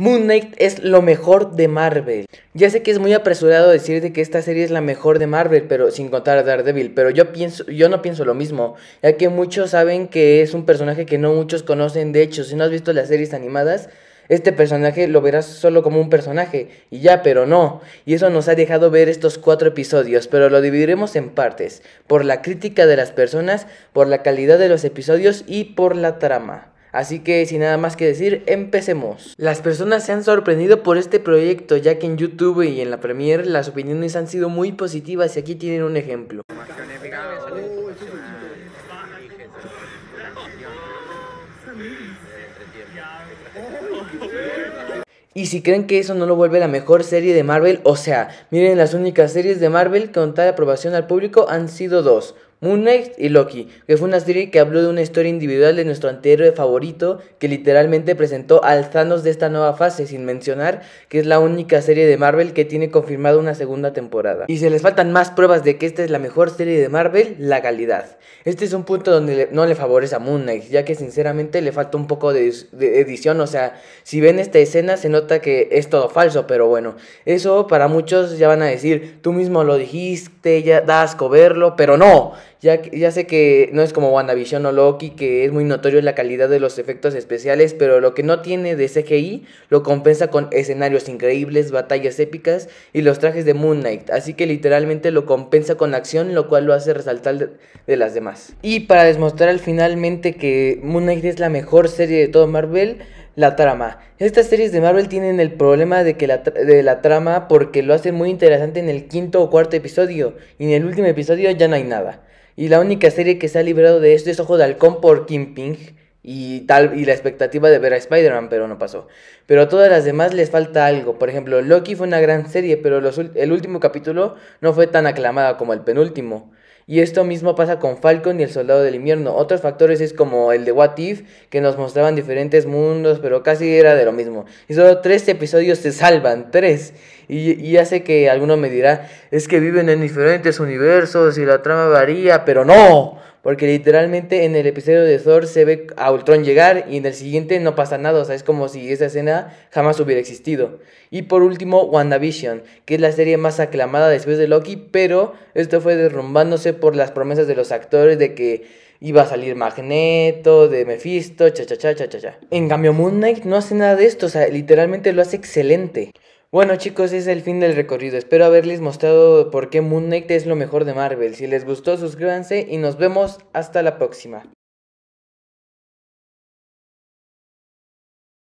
Moon Knight es lo mejor de Marvel. Ya sé que es muy apresurado decir que esta serie es la mejor de Marvel, pero sin contar a Daredevil, pero yo pienso yo no pienso lo mismo, ya que muchos saben que es un personaje que no muchos conocen, de hecho, si no has visto las series animadas, este personaje lo verás solo como un personaje, y ya, pero no. Y eso nos ha dejado ver estos cuatro episodios, pero lo dividiremos en partes, por la crítica de las personas, por la calidad de los episodios y por la trama. Así que sin nada más que decir, empecemos. Las personas se han sorprendido por este proyecto, ya que en YouTube y en la Premiere las opiniones han sido muy positivas y aquí tienen un ejemplo. Y si creen que eso no lo vuelve la mejor serie de Marvel, o sea, miren las únicas series de Marvel con tal aprobación al público han sido dos. Moon Knight y Loki, que fue una serie que habló de una historia individual de nuestro antihéroe favorito, que literalmente presentó al de esta nueva fase, sin mencionar que es la única serie de Marvel que tiene confirmada una segunda temporada. Y si les faltan más pruebas de que esta es la mejor serie de Marvel, la calidad. Este es un punto donde no le favorece a Moon Knight, ya que sinceramente le falta un poco de, de edición, o sea, si ven esta escena se nota que es todo falso, pero bueno, eso para muchos ya van a decir, tú mismo lo dijiste, ya da asco verlo, pero no. Ya, sé que no es como WandaVision o Loki, que es muy notorio la calidad de los efectos especiales, pero lo que no tiene de CGI lo compensa con escenarios increíbles, batallas épicas y los trajes de Moon Knight. Así que literalmente lo compensa con acción, lo cual lo hace resaltar de, de las demás. Y para demostrar finalmente que Moon Knight es la mejor serie de todo Marvel, la trama. Estas series de Marvel tienen el problema de, que la, de la trama porque lo hacen muy interesante en el quinto o cuarto episodio y en el último episodio ya no hay nada. Y la única serie que se ha librado de esto es Ojo de Halcón por Kim Ping y, tal, y la expectativa de ver a Spider-Man, pero no pasó. Pero a todas las demás les falta algo. Por ejemplo, Loki fue una gran serie, pero el último capítulo no fue tan aclamada como el penúltimo. Y esto mismo pasa con Falcon y el Soldado del Invierno. Otros factores es como el de What If, que nos mostraban diferentes mundos, pero casi era de lo mismo. Y solo tres episodios se salvan, tres. Y, ya sé que alguno me dirá, es que viven en diferentes universos y la trama varía, pero no, porque literalmente en el episodio de Thor se ve a Ultron llegar y en el siguiente no pasa nada. O sea, es como si esa escena jamás hubiera existido. Y por último, WandaVision, que es la serie más aclamada después de Loki, pero esto fue derrumbándose por las promesas de los actores de que iba a salir Magneto, de Mephisto, cha cha cha cha cha. En cambio, Moon Knight no hace nada de esto, o sea, literalmente lo hace excelente. Bueno chicos, es el fin del recorrido. Espero haberles mostrado por qué Moon Knight es lo mejor de Marvel. Si les gustó, suscríbanse y nos vemos hasta la próxima.